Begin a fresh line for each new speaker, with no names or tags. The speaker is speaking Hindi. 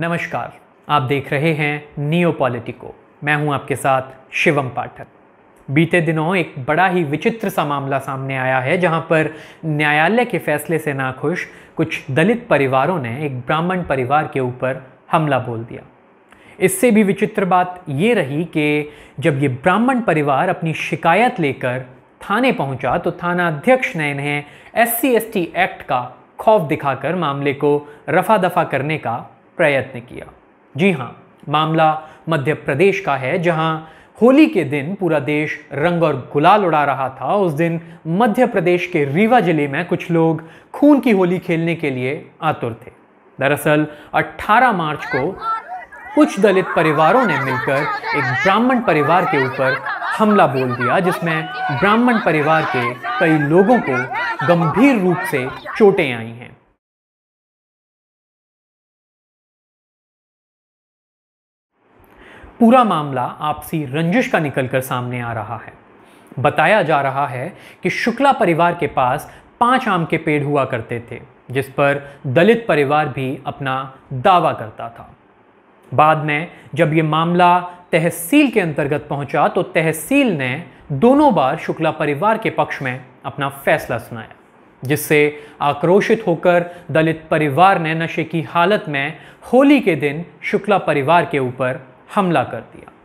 नमस्कार आप देख रहे हैं नियो पॉलिटिको मैं हूं आपके साथ शिवम पाठक बीते दिनों एक बड़ा ही विचित्र सा मामला सामने आया है जहां पर न्यायालय के फैसले से नाखुश कुछ दलित परिवारों ने एक ब्राह्मण परिवार के ऊपर हमला बोल दिया इससे भी विचित्र बात ये रही कि जब ये ब्राह्मण परिवार अपनी शिकायत लेकर थाने पहुंचा तो थाना अध्यक्ष ने इन्हें एस सी एक्ट का खौफ दिखाकर मामले को रफा दफा करने का प्रयत्न किया जी हाँ मामला मध्य प्रदेश का है जहाँ होली के दिन पूरा देश रंग और गुलाल उड़ा रहा था उस दिन मध्य प्रदेश के रीवा जिले में कुछ लोग खून की होली खेलने के लिए आतुर थे दरअसल 18 मार्च को कुछ दलित परिवारों ने मिलकर एक ब्राह्मण परिवार के ऊपर हमला बोल दिया जिसमें ब्राह्मण परिवार के कई लोगों को
गंभीर रूप से चोटें आई हैं पूरा मामला आपसी रंजिश का
निकलकर सामने आ रहा है बताया जा रहा है कि शुक्ला परिवार के पास पांच आम के पेड़ हुआ करते थे जिस पर दलित परिवार भी अपना दावा करता था बाद में जब ये मामला तहसील के अंतर्गत पहुंचा तो तहसील ने दोनों बार शुक्ला परिवार के पक्ष में अपना फैसला सुनाया जिससे आक्रोशित होकर दलित परिवार ने नशे की हालत में
होली के दिन शुक्ला परिवार के ऊपर हमला कर दिया